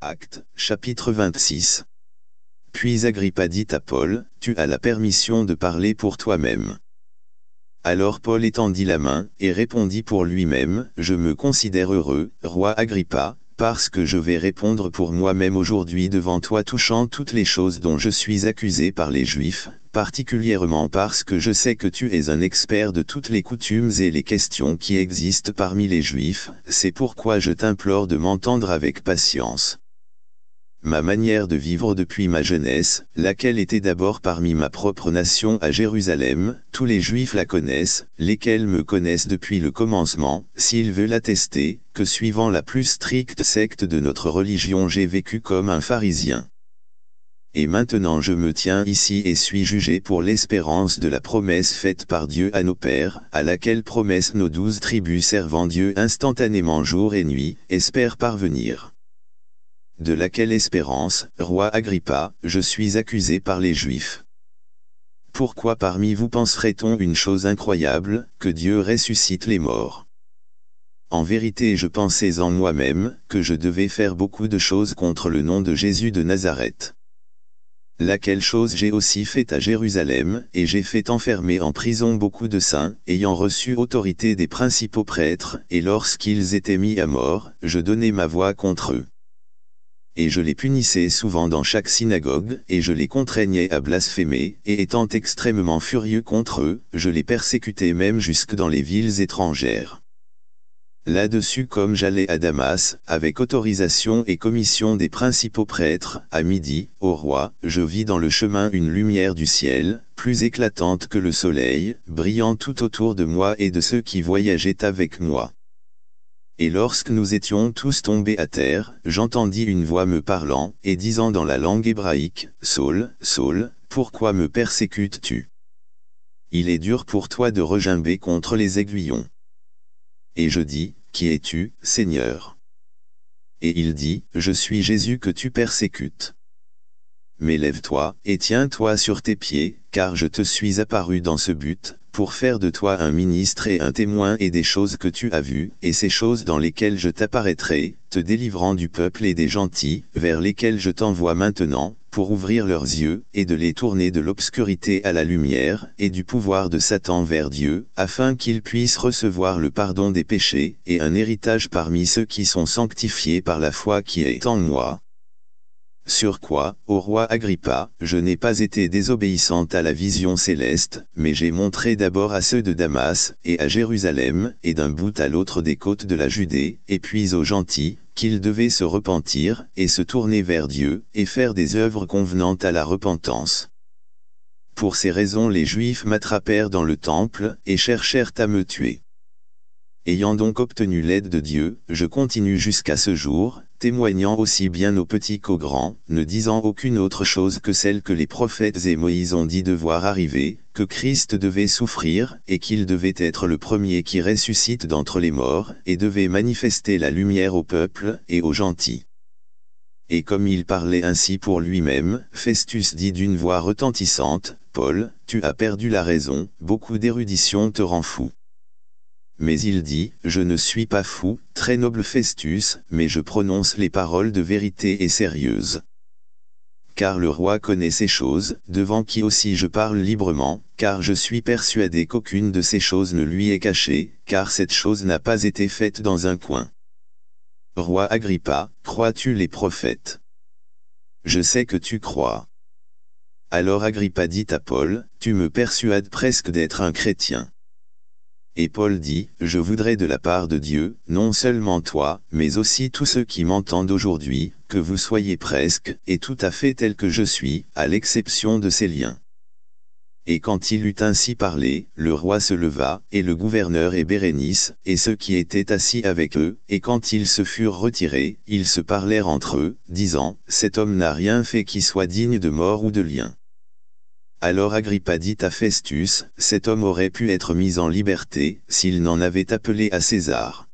Acte, chapitre 26. Puis Agrippa dit à Paul, Tu as la permission de parler pour toi-même. Alors Paul étendit la main, et répondit pour lui-même, Je me considère heureux, roi Agrippa, parce que je vais répondre pour moi-même aujourd'hui devant toi touchant toutes les choses dont je suis accusé par les Juifs, particulièrement parce que je sais que tu es un expert de toutes les coutumes et les questions qui existent parmi les Juifs, c'est pourquoi je t'implore de m'entendre avec patience ma manière de vivre depuis ma jeunesse, laquelle était d'abord parmi ma propre nation à Jérusalem, tous les Juifs la connaissent, lesquels me connaissent depuis le commencement, s'ils veulent attester, que suivant la plus stricte secte de notre religion j'ai vécu comme un pharisien. Et maintenant je me tiens ici et suis jugé pour l'espérance de la promesse faite par Dieu à nos pères, à laquelle promesse nos douze tribus servant Dieu instantanément jour et nuit, espèrent parvenir de laquelle espérance, roi Agrippa, je suis accusé par les Juifs. Pourquoi parmi vous penserait-on une chose incroyable, que Dieu ressuscite les morts En vérité je pensais en moi-même, que je devais faire beaucoup de choses contre le nom de Jésus de Nazareth. Laquelle chose j'ai aussi fait à Jérusalem, et j'ai fait enfermer en prison beaucoup de saints, ayant reçu autorité des principaux prêtres, et lorsqu'ils étaient mis à mort, je donnais ma voix contre eux et je les punissais souvent dans chaque synagogue, et je les contraignais à blasphémer, et étant extrêmement furieux contre eux, je les persécutais même jusque dans les villes étrangères. Là-dessus comme j'allais à Damas, avec autorisation et commission des principaux prêtres, à midi, au roi, je vis dans le chemin une lumière du ciel, plus éclatante que le soleil, brillant tout autour de moi et de ceux qui voyageaient avec moi. Et lorsque nous étions tous tombés à terre, j'entendis une voix me parlant, et disant dans la langue hébraïque, Saul, Saul, pourquoi me persécutes-tu Il est dur pour toi de regimber contre les aiguillons. Et je dis, Qui es-tu, Seigneur Et il dit, Je suis Jésus que tu persécutes. Mais lève-toi, et tiens-toi sur tes pieds, car je te suis apparu dans ce but, pour faire de toi un ministre et un témoin et des choses que tu as vues, et ces choses dans lesquelles je t'apparaîtrai, te délivrant du peuple et des gentils, vers lesquels je t'envoie maintenant, pour ouvrir leurs yeux, et de les tourner de l'obscurité à la lumière, et du pouvoir de Satan vers Dieu, afin qu'ils puissent recevoir le pardon des péchés, et un héritage parmi ceux qui sont sanctifiés par la foi qui est en moi. Sur quoi, au roi Agrippa, je n'ai pas été désobéissante à la vision céleste, mais j'ai montré d'abord à ceux de Damas, et à Jérusalem, et d'un bout à l'autre des côtes de la Judée, et puis aux gentils, qu'ils devaient se repentir, et se tourner vers Dieu, et faire des œuvres convenantes à la repentance. Pour ces raisons les Juifs m'attrapèrent dans le temple, et cherchèrent à me tuer. Ayant donc obtenu l'aide de Dieu, je continue jusqu'à ce jour, témoignant aussi bien aux petits qu'aux grands, ne disant aucune autre chose que celle que les prophètes et Moïse ont dit devoir arriver, que Christ devait souffrir, et qu'il devait être le premier qui ressuscite d'entre les morts, et devait manifester la lumière au peuple et aux gentils. Et comme il parlait ainsi pour lui-même, Festus dit d'une voix retentissante, Paul, tu as perdu la raison, beaucoup d'érudition te rend fou. Mais il dit, je ne suis pas fou, très noble Festus, mais je prononce les paroles de vérité et sérieuse. Car le roi connaît ces choses, devant qui aussi je parle librement, car je suis persuadé qu'aucune de ces choses ne lui est cachée, car cette chose n'a pas été faite dans un coin. Roi Agrippa, crois-tu les prophètes Je sais que tu crois. Alors Agrippa dit à Paul, tu me persuades presque d'être un chrétien. Et Paul dit, Je voudrais de la part de Dieu, non seulement toi, mais aussi tous ceux qui m'entendent aujourd'hui, que vous soyez presque, et tout à fait tel que je suis, à l'exception de ces liens. Et quand il eut ainsi parlé, le roi se leva, et le gouverneur et Bérénice, et ceux qui étaient assis avec eux, et quand ils se furent retirés, ils se parlèrent entre eux, disant, Cet homme n'a rien fait qui soit digne de mort ou de lien. Alors Agrippa dit à Festus, cet homme aurait pu être mis en liberté, s'il n'en avait appelé à César.